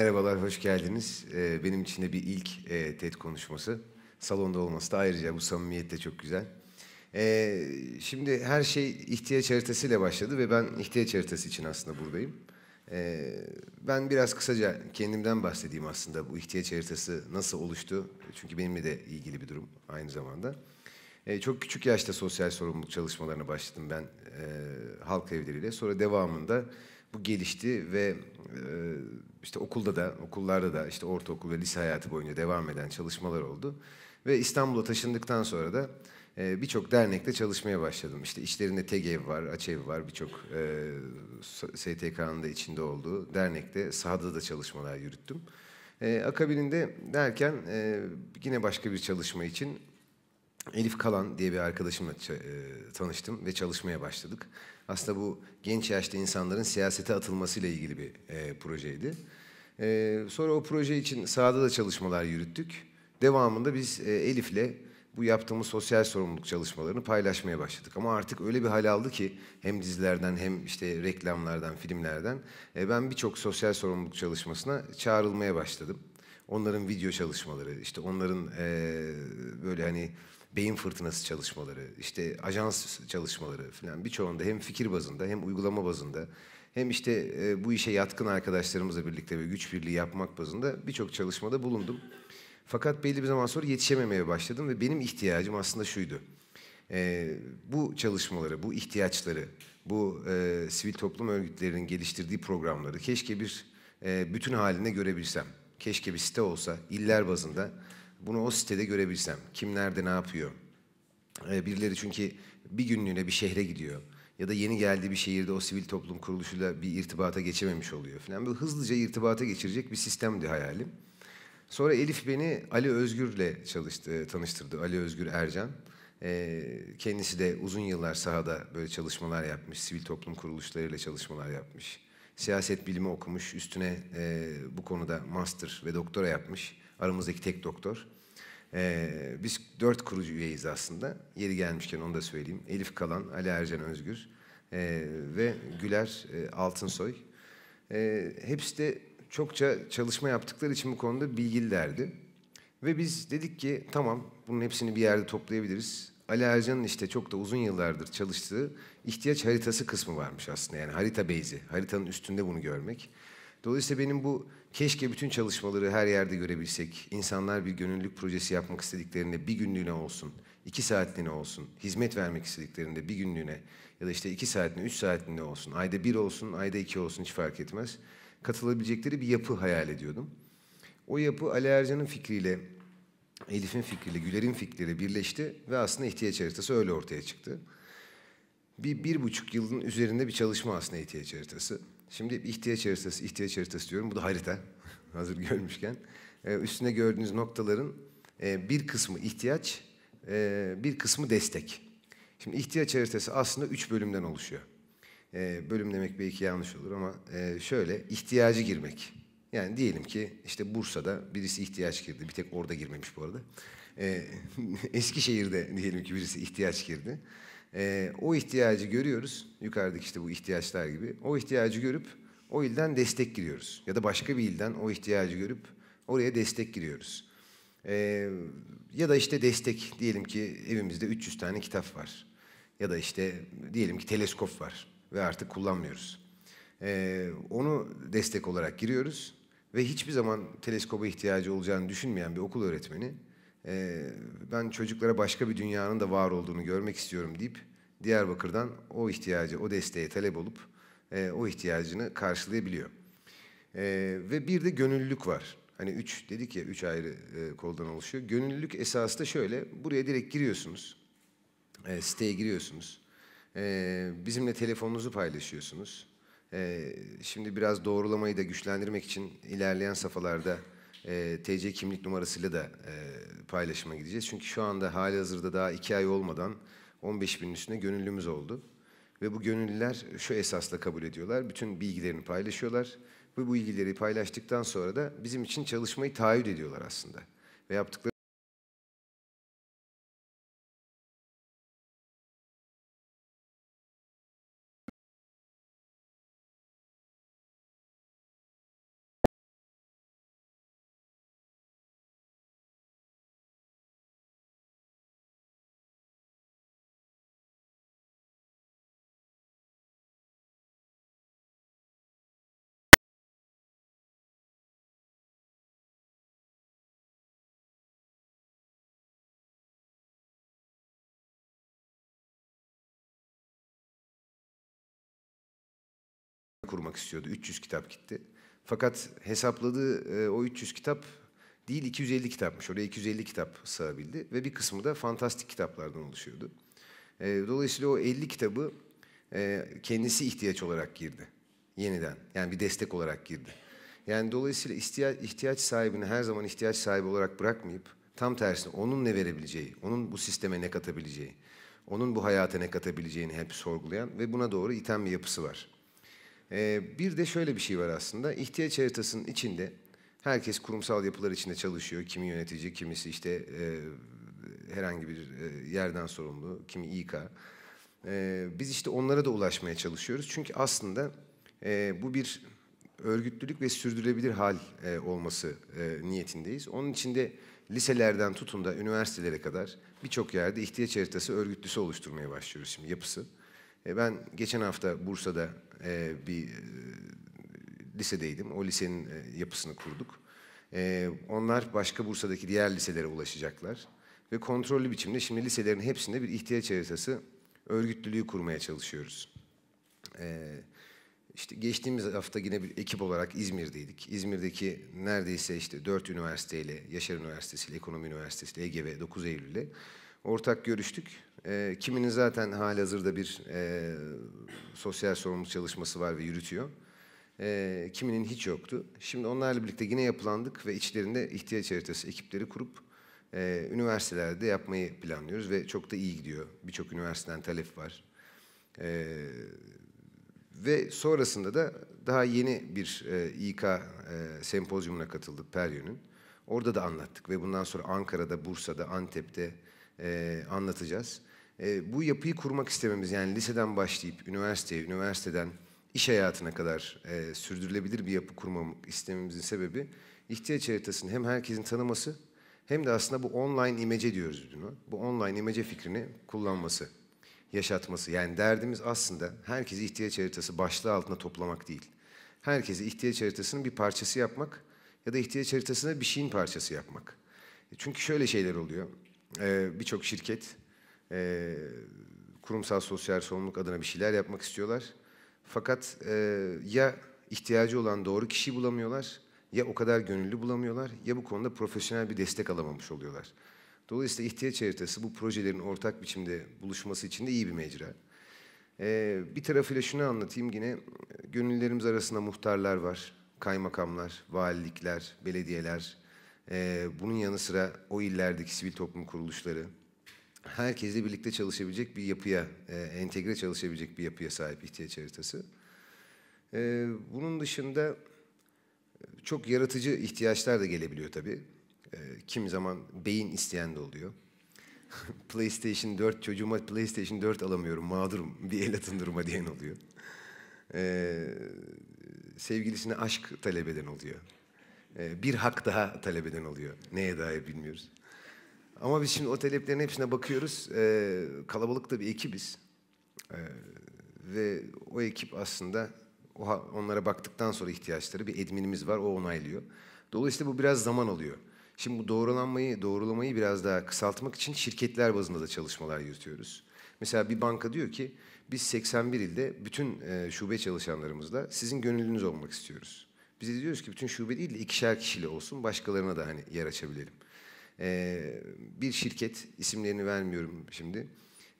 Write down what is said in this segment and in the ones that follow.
Merhabalar, hoş geldiniz. Ee, benim için de bir ilk e, TED konuşması. Salonda olması da ayrıca bu samimiyet de çok güzel. Ee, şimdi her şey ihtiyaç haritasıyla başladı ve ben ihtiyaç haritası için aslında buradayım. Ee, ben biraz kısaca kendimden bahsedeyim aslında bu ihtiyaç haritası nasıl oluştu. Çünkü benimle de ilgili bir durum aynı zamanda. Ee, çok küçük yaşta sosyal sorumluluk çalışmalarına başladım ben e, halk evleriyle. Sonra devamında bu gelişti ve işte okulda da, okullarda da işte ortaokul ve lise hayatı boyunca devam eden çalışmalar oldu. Ve İstanbul'a taşındıktan sonra da birçok dernekte çalışmaya başladım. İşte işlerinde TGEV var, AÇEV var, birçok e, STK'nın da içinde olduğu dernekte, sahada da çalışmalar yürüttüm. E, akabininde derken yine başka bir çalışma için Elif Kalan diye bir arkadaşımla e, tanıştım ve çalışmaya başladık. Aslında bu genç yaşta insanların siyasete atılmasıyla ilgili bir e, projeydi. E, sonra o proje için sahada da çalışmalar yürüttük. Devamında biz e, Elif'le bu yaptığımız sosyal sorumluluk çalışmalarını paylaşmaya başladık. Ama artık öyle bir hal aldı ki hem dizilerden hem işte reklamlardan, filmlerden e, ben birçok sosyal sorumluluk çalışmasına çağrılmaya başladım. Onların video çalışmaları, işte onların e, böyle hani beyin fırtınası çalışmaları, işte ajans çalışmaları falan birçoğunda hem fikir bazında hem uygulama bazında hem işte e, bu işe yatkın arkadaşlarımızla birlikte ve güç birliği yapmak bazında birçok çalışmada bulundum. Fakat belli bir zaman sonra yetişememeye başladım ve benim ihtiyacım aslında şuydu. E, bu çalışmaları, bu ihtiyaçları, bu e, sivil toplum örgütlerinin geliştirdiği programları keşke bir e, bütün haline görebilsem. Keşke bir site olsa, iller bazında bunu o sitede görebilsem. Kim nerede ne yapıyor? Ee, birileri çünkü bir günlüğüne bir şehre gidiyor. Ya da yeni geldiği bir şehirde o sivil toplum kuruluşuyla bir irtibata geçememiş oluyor falan. Böyle hızlıca irtibata geçirecek bir sistemdi hayalim. Sonra Elif beni Ali Özgür'le çalıştı, tanıştırdı. Ali Özgür Ercan. Ee, kendisi de uzun yıllar sahada böyle çalışmalar yapmış, sivil toplum kuruluşlarıyla çalışmalar yapmış. Siyaset bilimi okumuş, üstüne e, bu konuda master ve doktora yapmış. Aramızdaki tek doktor. Ee, biz dört kurucu üyeyiz aslında. Yeri gelmişken onu da söyleyeyim. Elif Kalan, Ali Ercan Özgür e, ve Güler e, Altınsoy. E, hepsi de çokça çalışma yaptıkları için bu konuda bilgililerdi. Ve biz dedik ki tamam bunun hepsini bir yerde toplayabiliriz. Ali Ercan'ın işte çok da uzun yıllardır çalıştığı ihtiyaç haritası kısmı varmış aslında. Yani harita base'i, haritanın üstünde bunu görmek. Dolayısıyla benim bu keşke bütün çalışmaları her yerde görebilsek, insanlar bir gönüllülük projesi yapmak istediklerinde bir günlüğüne olsun, iki saatliğine olsun, hizmet vermek istediklerinde bir günlüğüne ya da işte iki saatliğine, üç saatliğine olsun, ayda bir olsun, ayda iki olsun hiç fark etmez. Katılabilecekleri bir yapı hayal ediyordum. O yapı Ali Ercan'ın fikriyle, Elif'in fikriyle, Güler'in fikriyle birleşti ve aslında ihtiyaç haritası öyle ortaya çıktı. Bir, bir buçuk yılın üzerinde bir çalışma aslında ihtiyaç haritası. Şimdi ihtiyaç haritası, ihtiyaç haritası diyorum. Bu da harita. Hazır görmüşken. Ee, üstüne gördüğünüz noktaların e, bir kısmı ihtiyaç, e, bir kısmı destek. Şimdi ihtiyaç haritası aslında üç bölümden oluşuyor. E, bölüm demek belki yanlış olur ama e, şöyle ihtiyacı girmek. Yani diyelim ki işte Bursa'da birisi ihtiyaç girdi. Bir tek orada girmemiş bu arada. E, Eskişehir'de diyelim ki birisi ihtiyaç girdi. E, o ihtiyacı görüyoruz. Yukarıdaki işte bu ihtiyaçlar gibi. O ihtiyacı görüp o ilden destek giriyoruz. Ya da başka bir ilden o ihtiyacı görüp oraya destek giriyoruz. E, ya da işte destek diyelim ki evimizde 300 tane kitap var. Ya da işte diyelim ki teleskop var ve artık kullanmıyoruz. E, onu destek olarak giriyoruz ve hiçbir zaman teleskoba ihtiyacı olacağını düşünmeyen bir okul öğretmeni e, ben çocuklara başka bir dünyanın da var olduğunu görmek istiyorum deyip Diyarbakır'dan o ihtiyacı, o desteğe talep olup e, o ihtiyacını karşılayabiliyor. E, ve bir de gönüllülük var. Hani üç dedik ya, üç ayrı e, koldan oluşuyor. Gönüllülük esası da şöyle, buraya direkt giriyorsunuz, e, siteye giriyorsunuz. E, bizimle telefonunuzu paylaşıyorsunuz. E, şimdi biraz doğrulamayı da güçlendirmek için ilerleyen safhalarda e, ee, TC kimlik numarasıyla da e, paylaşıma gideceğiz. Çünkü şu anda hali hazırda daha iki ay olmadan 15 binin üstüne gönüllümüz oldu. Ve bu gönüllüler şu esasla kabul ediyorlar. Bütün bilgilerini paylaşıyorlar. Ve bu bilgileri paylaştıktan sonra da bizim için çalışmayı taahhüt ediyorlar aslında. Ve yaptıkları kurmak istiyordu. 300 kitap gitti. Fakat hesapladığı e, o 300 kitap değil 250 kitapmış. Oraya 250 kitap sığabildi ve bir kısmı da fantastik kitaplardan oluşuyordu. E, dolayısıyla o 50 kitabı e, kendisi ihtiyaç olarak girdi yeniden. Yani bir destek olarak girdi. Yani dolayısıyla ihtiyaç, ihtiyaç sahibini her zaman ihtiyaç sahibi olarak bırakmayıp tam tersine onun ne verebileceği, onun bu sisteme ne katabileceği, onun bu hayata ne katabileceğini hep sorgulayan ve buna doğru iten bir yapısı var. Ee, bir de şöyle bir şey var aslında. İhtiyaç haritasının içinde herkes kurumsal yapılar içinde çalışıyor. Kimi yönetici, kimisi işte e, herhangi bir e, yerden sorumlu, kimi İK. E, biz işte onlara da ulaşmaya çalışıyoruz. Çünkü aslında e, bu bir örgütlülük ve sürdürülebilir hal e, olması e, niyetindeyiz. Onun için de liselerden tutun da üniversitelere kadar birçok yerde ihtiyaç haritası örgütlüsü oluşturmaya başlıyoruz şimdi yapısı. E, ben geçen hafta Bursa'da e, bir e, lisedeydim. O lisenin yapısını kurduk. Onlar başka Bursa'daki diğer liselere ulaşacaklar. Ve kontrollü biçimde şimdi liselerin hepsinde bir ihtiyaç haritası örgütlülüğü kurmaya çalışıyoruz. İşte geçtiğimiz hafta yine bir ekip olarak İzmir'deydik. İzmir'deki neredeyse işte dört üniversiteyle, Yaşar Üniversitesi ile, Ekonomi Üniversitesi ile, EGV 9 Eylül'le ortak görüştük e, kiminin zaten halihazırda bir e, sosyal sorumluluk çalışması var ve yürütüyor. E, kiminin hiç yoktu. Şimdi onlarla birlikte yine yapılandık ve içlerinde ihtiyaç haritası ekipleri kurup e, üniversitelerde yapmayı planlıyoruz ve çok da iyi gidiyor. Birçok üniversiteden talep var. E, ve sonrasında da daha yeni bir e, İK e, sempozyumuna katıldık Peryon'un. Orada da anlattık ve bundan sonra Ankara'da, Bursa'da, Antep'te e, anlatacağız. Ee, bu yapıyı kurmak istememiz yani liseden başlayıp üniversiteye, üniversiteden iş hayatına kadar e, sürdürülebilir bir yapı kurmamak istememizin sebebi ihtiyaç haritasını hem herkesin tanıması hem de aslında bu online imece diyoruz bunu. Bu online imece fikrini kullanması, yaşatması. Yani derdimiz aslında herkesi ihtiyaç haritası başlığı altında toplamak değil. Herkesi ihtiyaç haritasının bir parçası yapmak ya da ihtiyaç haritasına bir şeyin parçası yapmak. E, çünkü şöyle şeyler oluyor. Ee, Birçok şirket e, kurumsal sosyal sorumluluk adına bir şeyler yapmak istiyorlar. Fakat e, ya ihtiyacı olan doğru kişiyi bulamıyorlar, ya o kadar gönüllü bulamıyorlar, ya bu konuda profesyonel bir destek alamamış oluyorlar. Dolayısıyla ihtiyaç haritası bu projelerin ortak biçimde buluşması için de iyi bir mecra. Ee, bir tarafıyla şunu anlatayım yine, gönüllülerimiz arasında muhtarlar var, kaymakamlar, valilikler, belediyeler, e, bunun yanı sıra o illerdeki sivil toplum kuruluşları, herkesle birlikte çalışabilecek bir yapıya, e, entegre çalışabilecek bir yapıya sahip ihtiyaç haritası. E, bunun dışında e, çok yaratıcı ihtiyaçlar da gelebiliyor tabii. E, kimi zaman beyin isteyen de oluyor. PlayStation 4 çocuğuma PlayStation 4 alamıyorum mağdurum bir el atın duruma diyen oluyor. sevgilisine aşk talep eden oluyor. bir hak daha talep eden oluyor. Neye dair bilmiyoruz. Ama biz şimdi o taleplerin hepsine bakıyoruz. Ee, kalabalık da bir ekibiz. Ee, ve o ekip aslında oha, onlara baktıktan sonra ihtiyaçları bir adminimiz var, o onaylıyor. Dolayısıyla bu biraz zaman alıyor. Şimdi bu doğrulanmayı, doğrulamayı biraz daha kısaltmak için şirketler bazında da çalışmalar yürütüyoruz. Mesela bir banka diyor ki biz 81 ilde bütün e, şube çalışanlarımızla sizin gönüllünüz olmak istiyoruz. Biz de diyoruz ki bütün şube değil de ikişer kişiyle olsun başkalarına da hani yer açabilelim e, bir şirket isimlerini vermiyorum şimdi.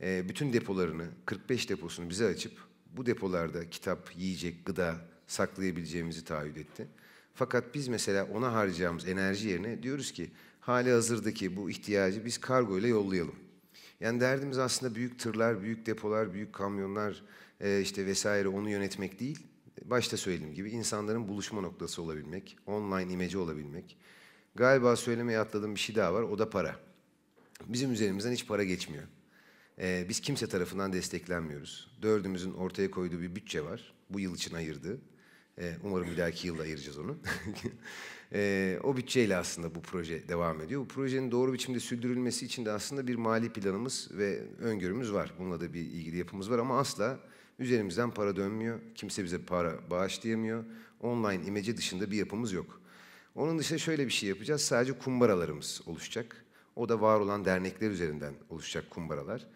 E, bütün depolarını 45 deposunu bize açıp bu depolarda kitap, yiyecek, gıda saklayabileceğimizi taahhüt etti. Fakat biz mesela ona harcayacağımız enerji yerine diyoruz ki hali hazırdaki bu ihtiyacı biz kargo ile yollayalım. Yani derdimiz aslında büyük tırlar, büyük depolar, büyük kamyonlar e, işte vesaire onu yönetmek değil. Başta söylediğim gibi insanların buluşma noktası olabilmek, online imece olabilmek, Galiba söylemeye atladığım bir şey daha var. O da para. Bizim üzerimizden hiç para geçmiyor. Ee, biz kimse tarafından desteklenmiyoruz. Dördümüzün ortaya koyduğu bir bütçe var. Bu yıl için ayırdığı. Ee, umarım bir dahaki yılda ayıracağız onu. ee, o bütçeyle aslında bu proje devam ediyor. Bu projenin doğru biçimde sürdürülmesi için de aslında bir mali planımız ve öngörümüz var. Bununla da bir ilgili yapımız var ama asla üzerimizden para dönmüyor. Kimse bize para bağışlayamıyor. Online imece dışında bir yapımız yok. Onun dışında şöyle bir şey yapacağız. Sadece kumbaralarımız oluşacak. O da var olan dernekler üzerinden oluşacak kumbaralar.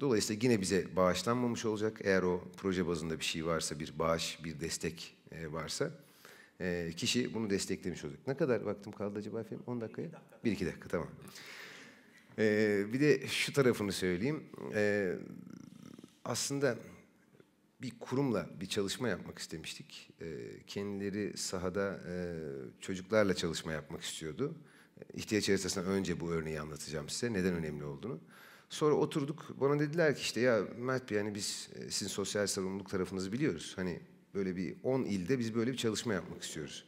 Dolayısıyla yine bize bağışlanmamış olacak. Eğer o proje bazında bir şey varsa, bir bağış, bir destek e, varsa e, kişi bunu desteklemiş olacak. Ne kadar vaktim kaldı acaba efendim? 10 dakikaya? 1-2 dakika. dakika tamam. Ee, bir de şu tarafını söyleyeyim. Ee, aslında bir kurumla bir çalışma yapmak istemiştik. E, kendileri sahada e, çocuklarla çalışma yapmak istiyordu. İhtiyaç haritasından önce bu örneği anlatacağım size. Neden önemli olduğunu. Sonra oturduk. Bana dediler ki işte ya Mert Bey hani biz e, sizin sosyal sorumluluk tarafınızı biliyoruz. Hani böyle bir 10 ilde biz böyle bir çalışma yapmak istiyoruz.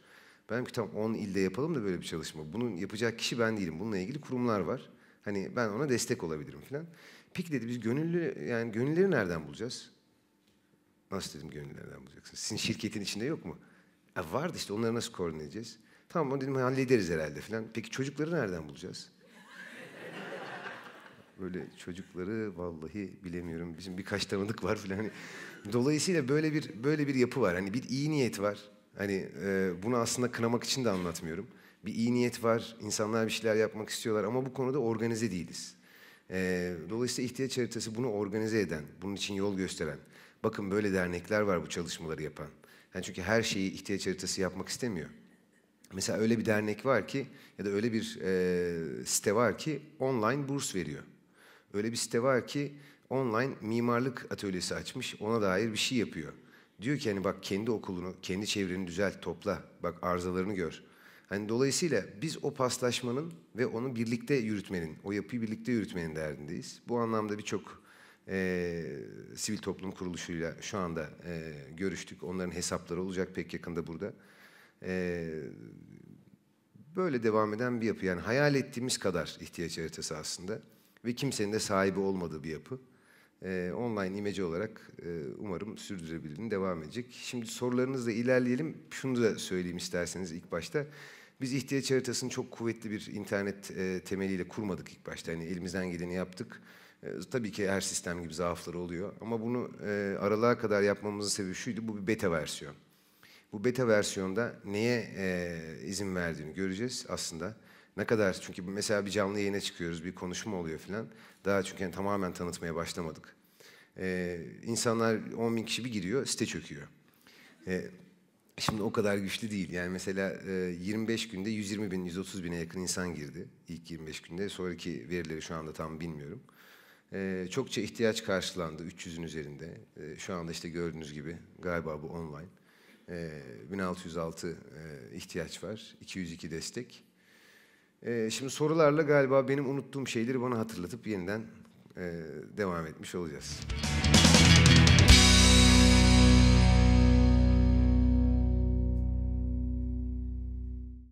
Ben ki tam 10 ilde yapalım da böyle bir çalışma. Bunun yapacak kişi ben değilim. Bununla ilgili kurumlar var. Hani ben ona destek olabilirim falan. Peki dedi biz gönüllü yani gönülleri nereden bulacağız? Nasıl dedim gönüllerden bulacaksınız? Sizin şirketin içinde yok mu? E vardı işte onları nasıl koordine Tamam, Tamam dedim hallederiz herhalde falan. Peki çocukları nereden bulacağız? böyle çocukları vallahi bilemiyorum. Bizim birkaç tanıdık var filan. Hani dolayısıyla böyle bir böyle bir yapı var. Hani bir iyi niyet var. Hani e, bunu aslında kınamak için de anlatmıyorum. Bir iyi niyet var. İnsanlar bir şeyler yapmak istiyorlar ama bu konuda organize değiliz. E, dolayısıyla ihtiyaç haritası bunu organize eden, bunun için yol gösteren, Bakın böyle dernekler var bu çalışmaları yapan. Yani çünkü her şeyi ihtiyaç haritası yapmak istemiyor. Mesela öyle bir dernek var ki ya da öyle bir e, site var ki online burs veriyor. Öyle bir site var ki online mimarlık atölyesi açmış ona dair bir şey yapıyor. Diyor ki hani bak kendi okulunu, kendi çevreni düzelt, topla. Bak arızalarını gör. Hani dolayısıyla biz o paslaşmanın ve onu birlikte yürütmenin, o yapıyı birlikte yürütmenin derdindeyiz. Bu anlamda birçok e, sivil toplum kuruluşuyla şu anda e, görüştük. Onların hesapları olacak pek yakında burada. E, böyle devam eden bir yapı. Yani hayal ettiğimiz kadar ihtiyaç haritası aslında. Ve kimsenin de sahibi olmadığı bir yapı. E, online imece olarak e, umarım sürdürebilirim, devam edecek. Şimdi sorularınızla ilerleyelim. Şunu da söyleyeyim isterseniz ilk başta. Biz ihtiyaç haritasını çok kuvvetli bir internet e, temeliyle kurmadık ilk başta. Yani elimizden geleni yaptık. Ee, tabii ki her sistem gibi zaafları oluyor ama bunu e, aralığa kadar yapmamızın sebebi şuydu, bu bir beta versiyon. Bu beta versiyonda neye e, izin verdiğini göreceğiz aslında. Ne kadar, çünkü mesela bir canlı yayına çıkıyoruz, bir konuşma oluyor falan. Daha çünkü yani tamamen tanıtmaya başlamadık. E, insanlar insanlar 10 bin kişi bir giriyor, site çöküyor. şimdi o kadar güçlü değil. Yani mesela 25 günde 120 bin, 130 bine yakın insan girdi ilk 25 günde. Sonraki verileri şu anda tam bilmiyorum. Ee, çokça ihtiyaç karşılandı 300'ün üzerinde. Ee, şu anda işte gördüğünüz gibi galiba bu online. 1606 ee, e, ihtiyaç var, 202 destek. Ee, şimdi sorularla galiba benim unuttuğum şeyleri bana hatırlatıp yeniden e, devam etmiş olacağız.